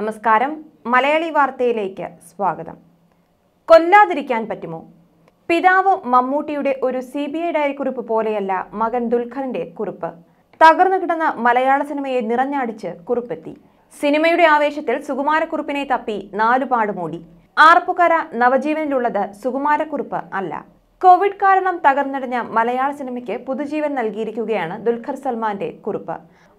നമസ്കാരം മലയാളി വാർത്തയിലേക്ക് സ്വാഗതം കൊല്ലാതിരിക്കാൻ പറ്റുമോ പിതാവ് മമ്മൂട്ടിയുടെ ഒരു സി ബി ഐ ഡയറി കുറിപ്പ് പോലെയല്ല മകൻ ദുൽഖറിന്റെ കുറിപ്പ് തകർന്നു കിടന്ന മലയാള സിനിമയെ നിറഞ്ഞടിച്ച് കുറിപ്പെത്തി സിനിമയുടെ ആവേശത്തിൽ സുകുമാരക്കുറിപ്പിനെ തപ്പി നാലുപാട് മൂടി ആർപ്പുകര നവജീവനിലുള്ളത് സുകുമാരക്കുറിപ്പ് അല്ല കോവിഡ് കാരണം തകർന്നടിഞ്ഞ മലയാള സിനിമയ്ക്ക് പുതുജീവൻ നൽകിയിരിക്കുകയാണ് ദുൽഖർ സൽമാന്റെ കുറിപ്പ്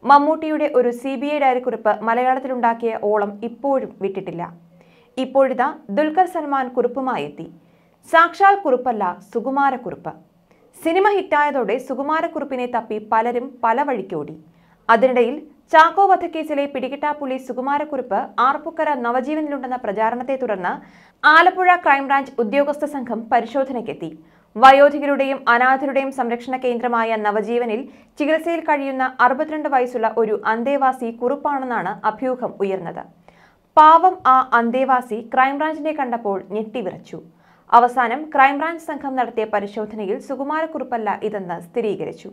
മമ്മൂട്ടിയുടെ ഒരു സി ബി ഐ കുറിപ്പ് മലയാളത്തിലുണ്ടാക്കിയ ഓളം ഇപ്പോഴും വിട്ടിട്ടില്ല ഇപ്പോഴിതാ ദുൽഖർ സൽമാൻ കുറിപ്പുമായി എത്തി സാക്ഷാൽ കുറിപ്പല്ല സുകുമാരക്കുറിപ്പ് സിനിമ ഹിറ്റായതോടെ സുകുമാരക്കുറിപ്പിനെ തപ്പി പലരും പല വഴിക്കോടി അതിനിടയിൽ ചാക്കോ വധക്കേസിലെ പിടികിട്ടാപ്പുലി സുകുമാരക്കുറിപ്പ് ആർപ്പുക്കര നവജീവനിലുണ്ടെന്ന പ്രചാരണത്തെ തുടർന്ന് ആലപ്പുഴ ക്രൈംബ്രാഞ്ച് ഉദ്യോഗസ്ഥ സംഘം പരിശോധനയ്ക്കെത്തി വയോധികരുടെയും അനാഥരുടെയും സംരക്ഷണ കേന്ദ്രമായ നവജീവനിൽ ചികിത്സയിൽ കഴിയുന്ന അറുപത്തിരണ്ട് വയസ്സുള്ള ഒരു അന്തേവാസി കുറുപ്പാണെന്നാണ് അഭ്യൂഹം ഉയർന്നത് പാവം ആ അന്തേവാസി ക്രൈംബ്രാഞ്ചിനെ കണ്ടപ്പോൾ ഞെട്ടിവിറച്ചു അവസാനം ക്രൈംബ്രാഞ്ച് സംഘം നടത്തിയ പരിശോധനയിൽ സുകുമാരക്കുറുപ്പല്ല ഇതെന്ന് സ്ഥിരീകരിച്ചു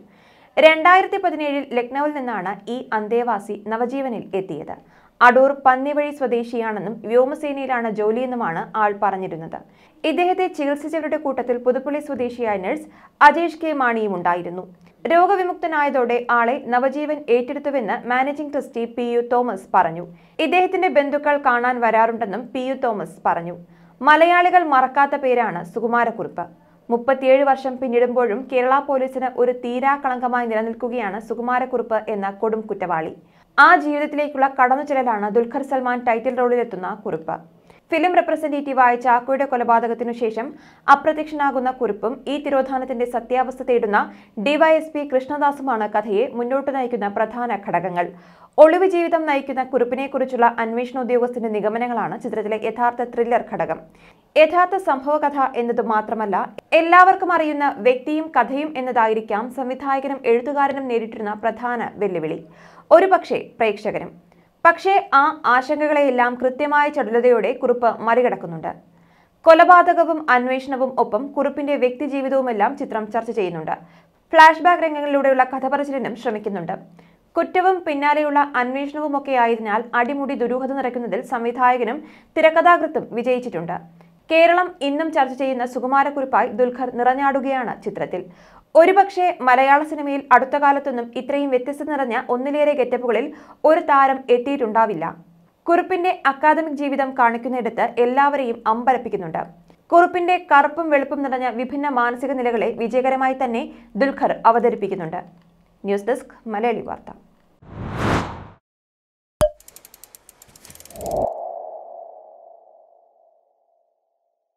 രണ്ടായിരത്തി പതിനേഴിൽ ലക്നൌവിൽ നിന്നാണ് ഈ അന്തേവാസി നവജീവനിൽ എത്തിയത് അടൂർ പന്നിവഴി സ്വദേശിയാണെന്നും വ്യോമസേനയിലാണ് ജോലിയെന്നുമാണ് ആൾ പറഞ്ഞിരുന്നത് ഇദ്ദേഹത്തെ ചികിത്സിച്ചവരുടെ കൂട്ടത്തിൽ പുതുപ്പള്ളി സ്വദേശിയായ നഴ്സ് അജേഷ് കെ മാണിയും ഉണ്ടായിരുന്നു രോഗവിമുക്തനായതോടെ ആളെ നവജീവൻ ഏറ്റെടുത്തുവെന്ന് managing trustee P U Thomas പറഞ്ഞു ഇദ്ദേഹത്തിന്റെ ബന്ധുക്കൾ കാണാൻ വരാറുണ്ടെന്നും പി യു തോമസ് പറഞ്ഞു മലയാളികൾ മറക്കാത്ത പേരാണ് സുകുമാരക്കുറിപ്പ് മുപ്പത്തിയേഴ് വർഷം പിന്നിടുമ്പോഴും കേരള പോലീസിന് ഒരു തീരാ കളങ്കമായി നിലനിൽക്കുകയാണ് സുകുമാരക്കുറിപ്പ് എന്ന കൊടും കുറ്റവാളി ആ ജീവിതത്തിലേക്കുള്ള ചെല്ലലാണ് ദുൽഖർ സൽമാൻ ടൈറ്റിൽ റോളിലെത്തുന്ന കുറിപ്പ് ഫിലിം റെപ്രസെന്റേറ്റീവായ ചാക്കോയുടെ കൊലപാതകത്തിനു ശേഷം അപ്രത്യക്ഷനാകുന്ന കുറിപ്പും ഈ തിരോധാനത്തിന്റെ സത്യാവസ്ഥ തേടുന്ന ഡിവൈഎസ്പി കൃഷ്ണദാസുമാണ് കഥയെ മുന്നോട്ട് നയിക്കുന്ന പ്രധാന ഘടകങ്ങൾ ഒളിവ് ജീവിതം നയിക്കുന്ന കുറിപ്പിനെക്കുറിച്ചുള്ള അന്വേഷണ ഉദ്യോഗസ്ഥന്റെ നിഗമനങ്ങളാണ് ചിത്രത്തിലെ യഥാർത്ഥ ത്രില്ലർ ഘടകം യഥാർത്ഥ സംഭവ കഥ എന്നത് മാത്രമല്ല എല്ലാവർക്കും അറിയുന്ന വ്യക്തിയും കഥയും എന്നതായിരിക്കാം സംവിധായകനും എഴുത്തുകാരനും നേരിട്ടിരുന്ന പ്രധാന വെല്ലുവിളി പക്ഷേ പ്രേക്ഷകരും പക്ഷേ ആ ആശങ്കകളെയെല്ലാം കൃത്യമായ ചടുലതയോടെ കുറിപ്പ് മറികടക്കുന്നുണ്ട് കൊലപാതകവും അന്വേഷണവും ഒപ്പം കുറിപ്പിന്റെ ജീവിതവുമെല്ലാം ചിത്രം ചർച്ച ചെയ്യുന്നുണ്ട് ഫ്ലാഷ് ബാക്ക് രംഗങ്ങളിലൂടെയുള്ള കഥപറച്ചിലിനും ശ്രമിക്കുന്നുണ്ട് കുറ്റവും പിന്നാലെയുള്ള അന്വേഷണവുമൊക്കെ ആയതിനാൽ അടിമുടി ദുരൂഹത നിറയ്ക്കുന്നതിൽ സംവിധായകനും തിരക്കഥാകൃത്തും വിജയിച്ചിട്ടുണ്ട് കേരളം ഇന്നും ചർച്ച ചെയ്യുന്ന സുകുമാരക്കുറിപ്പായി ദുൽഖർ നിറഞ്ഞാടുകയാണ് ചിത്രത്തിൽ ഒരുപക്ഷെ മലയാള സിനിമയിൽ അടുത്ത കാലത്തൊന്നും ഇത്രയും വ്യത്യസ്ത നിറഞ്ഞ ഒന്നിലേറെ ഗെറ്റപ്പുകളിൽ ഒരു താരം എത്തിയിട്ടുണ്ടാവില്ല കുറിപ്പിന്റെ അക്കാദമിക് ജീവിതം കാണിക്കുന്നിടത്ത് എല്ലാവരെയും അമ്പരപ്പിക്കുന്നുണ്ട് കുറുപ്പിന്റെ കറുപ്പും വെളുപ്പും നിറഞ്ഞ വിഭിന്ന മാനസിക നിലകളെ വിജയകരമായി തന്നെ ദുൽഖർ അവതരിപ്പിക്കുന്നുണ്ട് ന്യൂസ് ഡെസ്ക് മലയാളി വാർത്ത